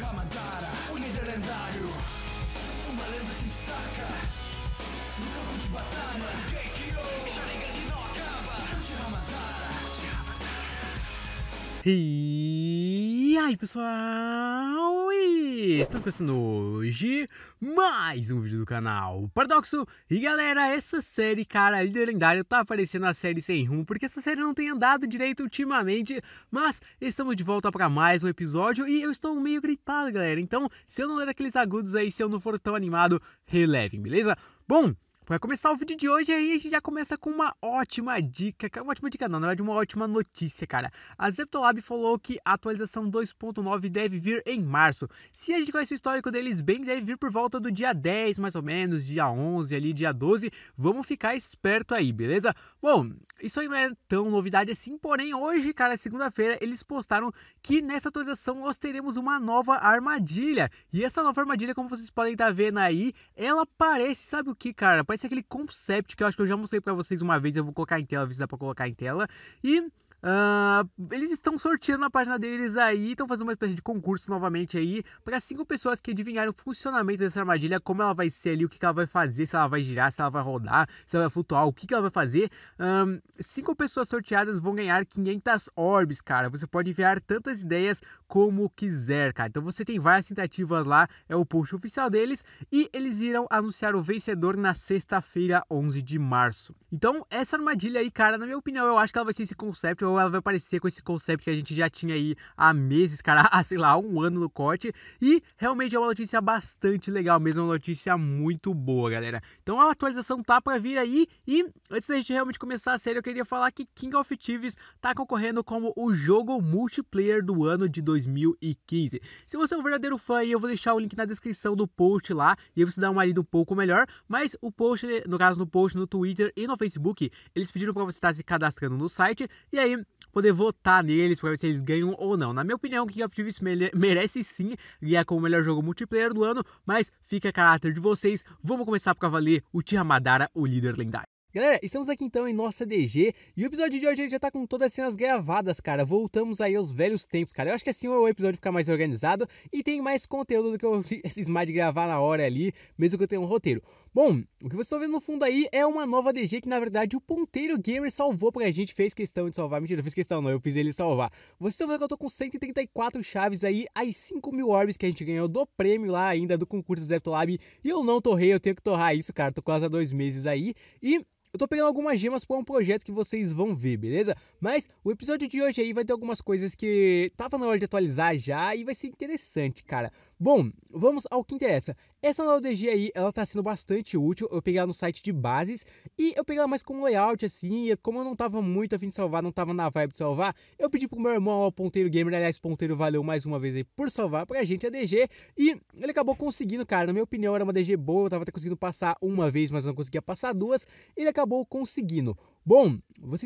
Takashi o líder lendário Uma lenda se destaca No campo de batalha Geikyo, Sharingan não acaba Takashi Hamadara E aí pessoal, e estamos começando hoje mais um vídeo do canal Paradoxo E galera, essa série, cara, líder lendário, tá aparecendo a série sem rumo Porque essa série não tem andado direito ultimamente Mas estamos de volta para mais um episódio e eu estou meio gripado, galera Então, se eu não ler aqueles agudos aí, se eu não for tão animado, relevem, beleza? Bom, Vai começar o vídeo de hoje aí, a gente já começa com uma ótima dica, é uma ótima dica não, na verdade uma ótima notícia, cara. A Zeptolab falou que a atualização 2.9 deve vir em março. Se a gente conhece o histórico deles bem, deve vir por volta do dia 10, mais ou menos, dia 11 ali, dia 12. Vamos ficar esperto aí, beleza? Bom, isso aí não é tão novidade assim, porém hoje, cara, segunda-feira, eles postaram que nessa atualização nós teremos uma nova armadilha. E essa nova armadilha, como vocês podem estar tá vendo aí, ela parece, sabe o que, cara? Parece Vai aquele concept que eu acho que eu já mostrei para vocês uma vez. Eu vou colocar em tela, ver se dá pra colocar em tela. E Uh, eles estão sorteando na página deles aí, estão fazendo uma espécie de concurso novamente aí, para cinco pessoas que adivinharem o funcionamento dessa armadilha, como ela vai ser ali, o que, que, ela vai fazer, se ela vai girar, se ela vai rodar, se ela vai flutuar, o que, que ela vai fazer. Um, cinco pessoas sorteadas vão ganhar 500 orbs, cara. Você pode enviar tantas ideias como quiser, cara. Então você tem várias tentativas lá, é o post oficial deles, e eles irão anunciar o vencedor na sexta-feira, 11 de março. Então, essa armadilha aí, cara, na minha opinião, eu acho que ela vai ser esse conceito então, ela vai aparecer com esse conceito que a gente já tinha aí há meses, cara, há sei lá, um ano no corte. E realmente é uma notícia bastante legal mesmo, é uma notícia muito boa, galera. Então a atualização tá para vir aí. E antes da gente realmente começar a série, eu queria falar que King of Thieves tá concorrendo como o jogo multiplayer do ano de 2015. Se você é um verdadeiro fã aí, eu vou deixar o link na descrição do post lá e você dá uma lida um pouco melhor. Mas o post, no caso, no post no Twitter e no Facebook, eles pediram para você estar se cadastrando no site. E aí poder votar neles para ver se eles ganham ou não. Na minha opinião, King of Thieves merece sim ganhar como o melhor jogo multiplayer do ano, mas fica a caráter de vocês. Vamos começar por valer o Tiamadara, o líder lendário. Galera, estamos aqui então em nossa DG e o episódio de hoje já tá com todas as cenas gravadas, cara. Voltamos aí aos velhos tempos, cara. Eu acho que assim o episódio fica mais organizado e tem mais conteúdo do que eu mais de gravar na hora ali, mesmo que eu tenha um roteiro. Bom, o que vocês estão vendo no fundo aí é uma nova DG que, na verdade, o Ponteiro Gamer salvou pra gente, fez questão de salvar. Mentira, não fiz questão não, eu fiz ele salvar. Vocês estão vendo que eu tô com 134 chaves aí, as 5 mil orbs que a gente ganhou do prêmio lá ainda, do concurso do Zeptolab, e eu não torrei, eu tenho que torrar isso, cara, tô quase há dois meses aí, e... Eu tô pegando algumas gemas para um projeto que vocês vão ver, beleza? Mas o episódio de hoje aí vai ter algumas coisas que tava na hora de atualizar já e vai ser interessante, cara. Bom, vamos ao que interessa. Essa nova DG aí, ela tá sendo bastante útil. Eu peguei ela no site de bases e eu peguei ela mais como layout, assim. como eu não tava muito afim de salvar, não tava na vibe de salvar, eu pedi pro meu irmão, o Ponteiro Gamer, aliás, Ponteiro, valeu mais uma vez aí por salvar pra gente a DG. E ele acabou conseguindo, cara. Na minha opinião, era uma DG boa. Eu tava até conseguindo passar uma vez, mas não conseguia passar duas. Ele acabou acabou conseguindo Bom,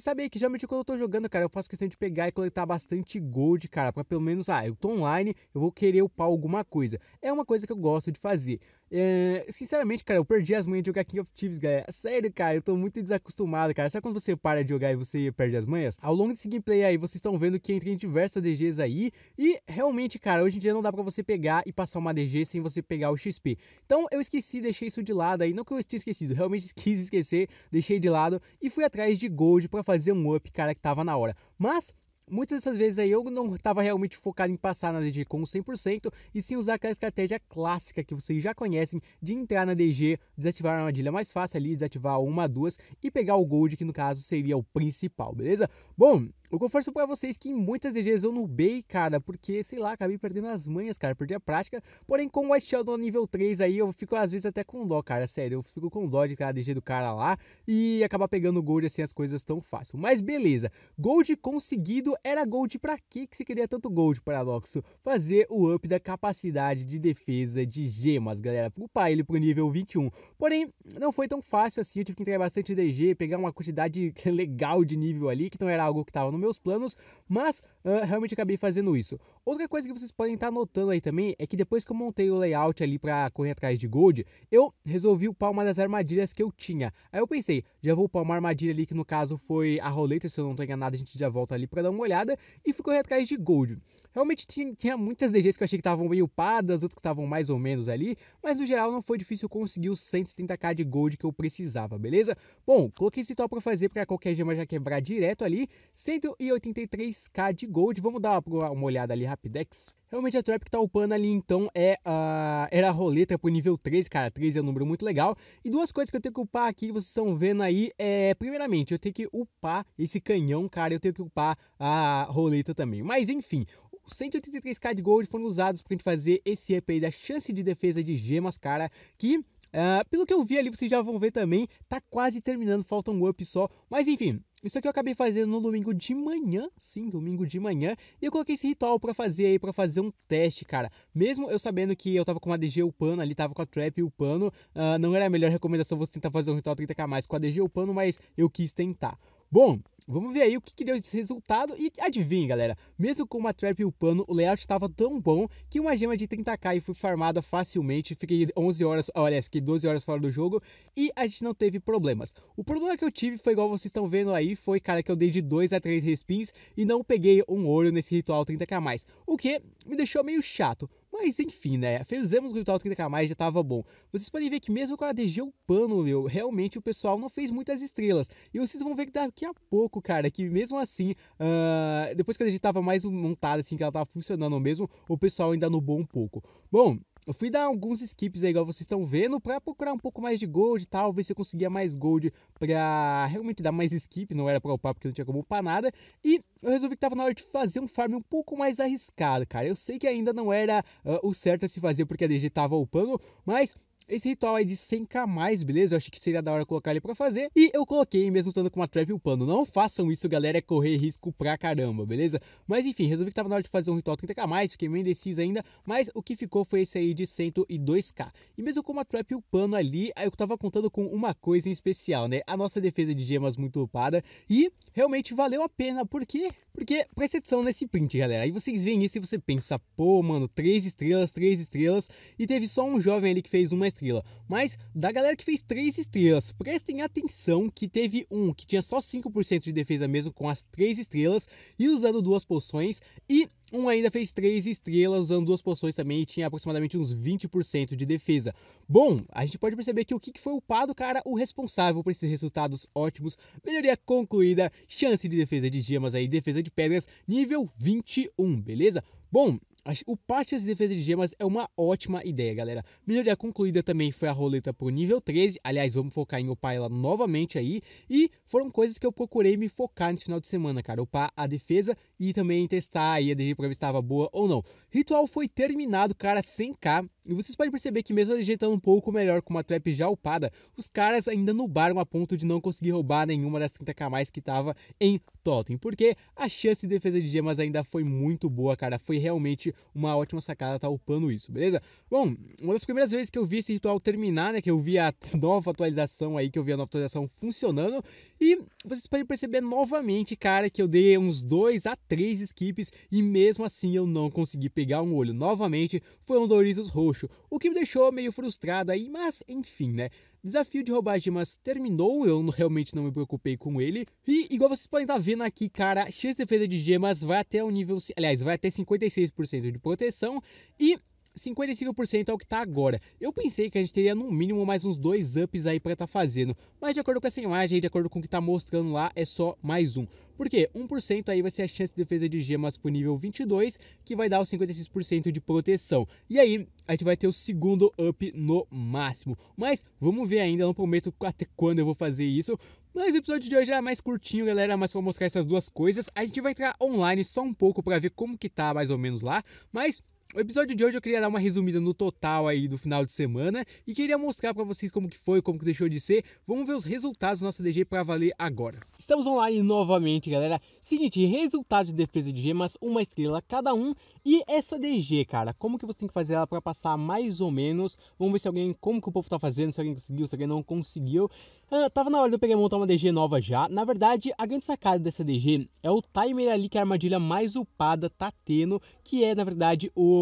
sabe aí que geralmente quando eu tô jogando, cara, eu faço questão de pegar e coletar bastante gold, cara, pra pelo menos, ah, eu tô online, eu vou querer upar alguma coisa. É uma coisa que eu gosto de fazer. É, sinceramente, cara, eu perdi as manhas de jogar King of Thieves, galera. Sério, cara, eu tô muito desacostumado, cara. Sabe quando você para de jogar e você perde as manhas? Ao longo desse gameplay aí, vocês estão vendo que entrei em diversas DGs aí. E realmente, cara, hoje em dia não dá pra você pegar e passar uma DG sem você pegar o XP. Então eu esqueci, deixei isso de lado aí. Não que eu tinha esquecido, realmente quis esquecer, deixei de lado e fui atrás atrás de gold para fazer um up, cara, que tava na hora. Mas Muitas dessas vezes aí eu não tava realmente focado em passar na DG com 100% e sim usar aquela estratégia clássica que vocês já conhecem de entrar na DG, desativar a armadilha mais fácil ali, desativar uma, duas e pegar o gold que no caso seria o principal, beleza? Bom, eu confesso para vocês que em muitas DGs eu nubei, cara, porque, sei lá, acabei perdendo as manhas, cara, perdi a prática. Porém, com o White Shadow nível 3 aí, eu fico às vezes até com dó, cara, sério. Eu fico com dó de cada DG do cara lá e acabar pegando gold assim as coisas tão fácil. Mas beleza, gold conseguido era gold pra quê que você queria tanto gold, paradoxo? Fazer o up da capacidade de defesa de gemas, galera. Upar ele pro nível 21. Porém, não foi tão fácil assim, eu tive que entregar bastante DG, pegar uma quantidade legal de nível ali, que não era algo que tava no meus planos, mas uh, realmente acabei fazendo isso. Outra coisa que vocês podem estar tá notando aí também é que depois que eu montei o layout ali para correr atrás de gold, eu resolvi upar uma das armadilhas que eu tinha. Aí eu pensei, já vou upar uma armadilha ali que no caso foi a roleta, se eu não estou enganado, a gente já volta ali para dar uma olhada e fui correr atrás de gold. Realmente tinha, tinha muitas DGs que eu achei que estavam meio upadas, outras que estavam mais ou menos ali, mas no geral não foi difícil conseguir os 170k de gold que eu precisava, beleza? Bom, coloquei esse tal para fazer para qualquer gema já quebrar direto ali, 183k de gold, vamos dar uma olhada ali Rapidex. Realmente a trap que tá upando ali então é a era a roleta pro nível 3, cara. 3 é um número muito legal. E duas coisas que eu tenho que upar aqui, vocês estão vendo aí, é primeiramente, eu tenho que upar esse canhão, cara, eu tenho que upar a roleta também. Mas enfim, 183k de gold foram usados pra gente fazer esse up aí da chance de defesa de gemas, cara, que Uh, pelo que eu vi ali, vocês já vão ver também, tá quase terminando, falta um up só. Mas enfim, isso aqui eu acabei fazendo no domingo de manhã, sim, domingo de manhã, e eu coloquei esse ritual para fazer aí, para fazer um teste, cara. Mesmo eu sabendo que eu tava com uma DG upando ali, tava com a Trap upando, uh, não era a melhor recomendação você tentar fazer um ritual 30k mais com a DG upando, mas eu quis tentar. Bom, Vamos ver aí o que, que deu de resultado e adivinha, galera. Mesmo com uma trap e o pano, o layout estava tão bom que uma gema de 30k foi farmada facilmente. Fiquei 11 horas, olha, fiquei 12 horas fora do jogo e a gente não teve problemas. O problema que eu tive foi igual vocês estão vendo aí, foi, cara, que eu dei de 2 a 3 respins e não peguei um ouro nesse ritual 30k+. O que me deixou meio chato. Mas enfim, né? Fizemos o Grito Alto k mais, já tava bom. Vocês podem ver que mesmo com a DG upando, meu, realmente o pessoal não fez muitas estrelas. E vocês vão ver que daqui a pouco, cara, que mesmo assim, uh, depois que a DG tava mais montada, assim, que ela tava funcionando mesmo, o pessoal ainda nubou um pouco. Bom, eu fui dar alguns skips aí, igual vocês estão vendo, pra procurar um pouco mais de gold e tal, ver se eu conseguia mais gold pra realmente dar mais skip, não era pra upar porque não tinha como upar nada. E eu resolvi que tava na hora de fazer um farm um pouco mais arriscado, cara. Eu sei que ainda não era uh, o certo a se fazer porque a DG tava upando, mas esse ritual é de 100k mais, beleza? Eu achei que seria da hora colocar ele pra fazer. E eu coloquei, mesmo estando com uma trap e o pano. Não façam isso, galera, é correr risco pra caramba, beleza? Mas enfim, resolvi que tava na hora de fazer um ritual 30k mais, fiquei meio indeciso ainda. Mas o que ficou foi esse aí de 102k. E mesmo com uma trap e o pano ali, eu tava contando com uma coisa em especial, né? A nossa defesa de gemas muito upada. E realmente valeu a pena, por quê? Porque presta atenção nesse print, galera. Aí vocês veem isso e você pensa, pô, mano, três estrelas, três estrelas. E teve só um jovem ali que fez uma estrela, mas da galera que fez três estrelas, prestem atenção que teve um que tinha só 5% de defesa mesmo com as três estrelas e usando duas poções, e um ainda fez três estrelas usando duas poções também e tinha aproximadamente uns 20% de defesa. Bom, a gente pode perceber que o que foi upado, cara, o responsável por esses resultados ótimos, melhoria concluída, chance de defesa de gemas aí, defesa de pedras, nível 21, beleza? Bom, o parte das defesas de gemas é uma ótima ideia, galera. Melhoria concluída também foi a roleta pro nível 13. Aliás, vamos focar em upar ela novamente aí. E foram coisas que eu procurei me focar nesse final de semana, cara. Upar a defesa e também testar aí a DG pra ver se estava boa ou não. Ritual foi terminado, cara, 100k. E vocês podem perceber que mesmo ajeitando um pouco melhor com uma trap já upada, os caras ainda nubaram a ponto de não conseguir roubar nenhuma das 30k mais que estava em Totem, porque a chance de defesa de gemas ainda foi muito boa, cara, foi realmente uma ótima sacada tá upando isso, beleza? Bom, uma das primeiras vezes que eu vi esse ritual terminar, né, que eu vi a nova atualização aí, que eu vi a nova atualização funcionando, e vocês podem perceber novamente, cara, que eu dei uns 2 a 3 skips e mesmo assim eu não consegui pegar um olho. Novamente, foi um Doritos Roxo roxo, o que me deixou meio frustrado aí, mas enfim, né? Desafio de roubar gemas terminou, eu realmente não me preocupei com ele. E igual vocês podem estar tá vendo aqui, cara, X defesa de gemas vai até o nível, aliás, vai até 56% de proteção e 55% é o que está agora. Eu pensei que a gente teria no mínimo mais uns dois ups aí para estar tá fazendo, mas de acordo com essa imagem, de acordo com o que está mostrando lá, é só mais um. Por quê? 1% aí vai ser a chance de defesa de gemas pro nível 22, que vai dar os 56% de proteção. E aí, a gente vai ter o segundo up no máximo. Mas, vamos ver ainda, não prometo até quando eu vou fazer isso. Mas o episódio de hoje é mais curtinho, galera, mas para mostrar essas duas coisas. A gente vai entrar online só um pouco para ver como que tá mais ou menos lá, mas o episódio de hoje eu queria dar uma resumida no total aí do final de semana e queria mostrar para vocês como que foi, como que deixou de ser. Vamos ver os resultados da nossa DG para valer agora. Estamos online novamente, galera. Seguinte, resultado de defesa de gemas, uma estrela cada um. E essa DG, cara, como que você tem que fazer ela para passar mais ou menos? Vamos ver se alguém, como que o povo tá fazendo, se alguém conseguiu, se alguém não conseguiu. Ah, tava na hora de eu pegar e montar uma DG nova já. Na verdade, a grande sacada dessa DG é o timer ali que a armadilha mais upada tá tendo, que é, na verdade, o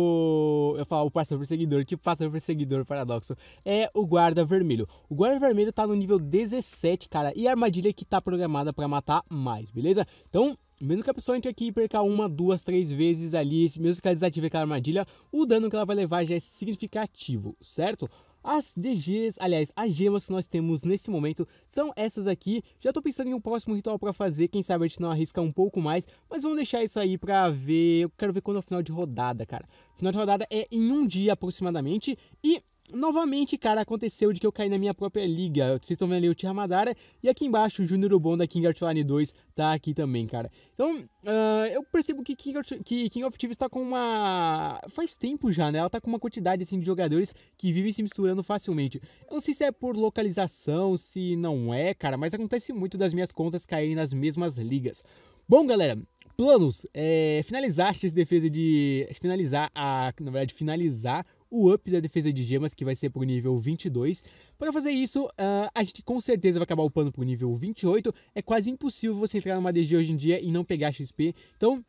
eu falo o pastor perseguidor. Que pastor perseguidor paradoxo? É o guarda vermelho. O guarda vermelho tá no nível 17, cara. E a armadilha que tá programada para matar mais, beleza? Então, mesmo que a pessoa entre aqui e perca uma, duas, três vezes ali, mesmo que ela desative aquela armadilha, o dano que ela vai levar já é significativo, certo? As DGs, aliás, as gemas que nós temos nesse momento são essas aqui. Já tô pensando em um próximo ritual para fazer, quem sabe a gente não arrisca um pouco mais, mas vamos deixar isso aí para ver. Eu quero ver quando é o final de rodada, cara. Final de rodada é em um dia aproximadamente e novamente, cara, aconteceu de que eu caí na minha própria liga. Vocês estão vendo ali o Tia Madara e aqui embaixo o Júnior Bom da King of Line 2 tá aqui também, cara. Então, uh, eu percebo que King of, que King of Thieves tá com uma... faz tempo já, né? Ela tá com uma quantidade, assim, de jogadores que vivem se misturando facilmente. Eu não sei se é por localização, se não é, cara, mas acontece muito das minhas contas caírem nas mesmas ligas. Bom, galera, planos. É, finalizar a defesa de... finalizar a... na verdade, finalizar o up da defesa de gemas, que vai ser pro nível 22. Para fazer isso, uh, a gente com certeza vai acabar upando pro nível 28. É quase impossível você entrar numa DG hoje em dia e não pegar XP. Então,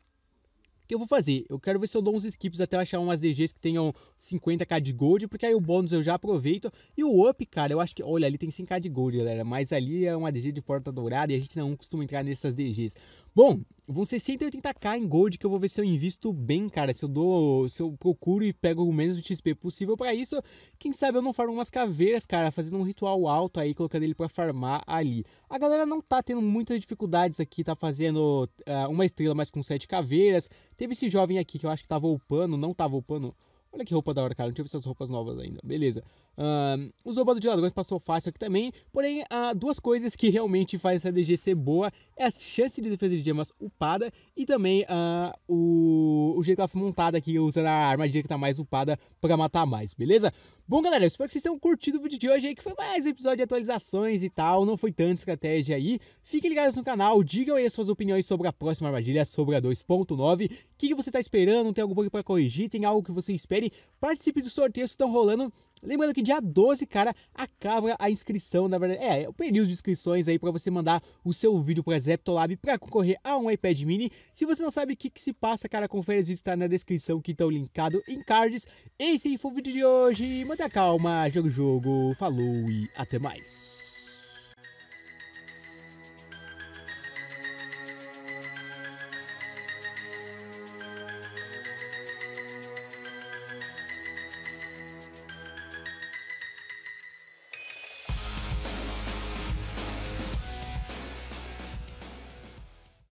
que eu vou fazer? Eu quero ver se eu dou uns skips até eu achar umas DGs que tenham 50k de gold, porque aí o bônus eu já aproveito. E o up, cara, eu acho que, olha, ali tem 5k de gold, galera, mas ali é uma DG de porta dourada e a gente não costuma entrar nessas DGs. Bom, vão ser 180k em gold que eu vou ver se eu invisto bem, cara, se eu dou, se eu procuro e pego o menos XP possível para isso. Quem sabe eu não farmo umas caveiras, cara, fazendo um ritual alto aí, colocando ele para farmar ali. A galera não tá tendo muitas dificuldades aqui, tá fazendo uh, uma estrela mais com sete caveiras, Teve esse jovem aqui que eu acho que tava tá upando, não tava tá upando. Olha que roupa da hora, cara. Não tinha visto essas roupas novas ainda. Beleza. Uh, usou o bando de lado, agora passou fácil aqui também. Porém, há duas coisas que realmente faz essa DG ser boa. É a chance de defesa de gemas upada e também uh, o, o jeito que ela foi montada aqui, usando a armadilha que tá mais upada para matar mais, beleza? Bom, galera, espero que vocês tenham curtido o vídeo de hoje aí, que foi mais um episódio de atualizações e tal, não foi tanta estratégia aí. Fiquem ligados no canal, digam aí suas opiniões sobre a próxima armadilha, sobre a 2.9, o que, que, você está esperando, tem algum bug para corrigir, tem algo que você espere, participe dos sorteios que estão rolando Lembrando que dia 12, cara, acaba a inscrição, na verdade, é, é o período de inscrições aí para você mandar o seu vídeo para Zeptolab para concorrer a um iPad mini. Se você não sabe o que, que se passa, cara, confere os vídeos que tá na descrição que estão linkado em cards. Esse aí foi o vídeo de hoje. Manda calma, jogo jogo, falou e até mais.